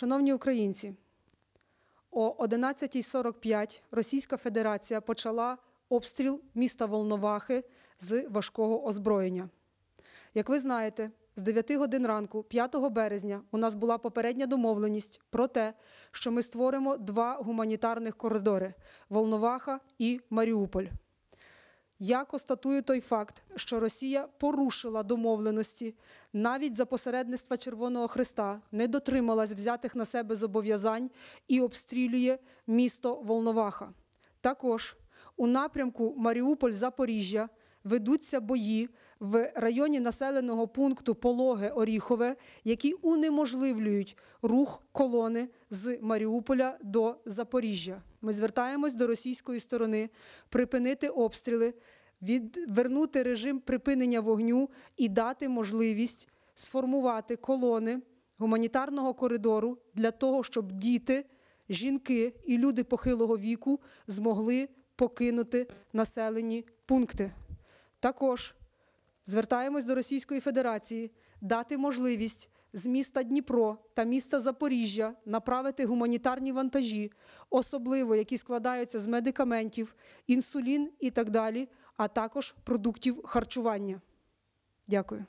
Шановні українці, о 11.45 Російська Федерація почала обстріл міста Волновахи з важкого озброєння. Як ви знаєте, з 9 годин ранку, 5 березня, у нас була попередня домовленість про те, що ми створимо два гуманітарних коридори Волноваха і Маріуполь. Я констатую той факт, що Росія порушила домовленості навіть за посередництва Червоного Христа, не дотрималась взятих на себе зобов'язань і обстрілює місто Волноваха. Також у напрямку Маріуполь-Запоріжжя ведуться бої в районі населеного пункту Пологе Оріхове, які унеможливлюють рух колони з Маріуполя до Запоріжжя. Ми звертаємось до російської сторони припинити обстріли, відвернути режим припинення вогню і дати можливість сформувати колони гуманітарного коридору для того, щоб діти, жінки і люди похилого віку змогли покинути населені пункти. Також звертаємось до Російської Федерації дати можливість з міста Дніпро та міста Запоріжжя направити гуманітарні вантажі, особливо які складаються з медикаментів, інсулін і так далі, а також продуктів харчування. Дякую.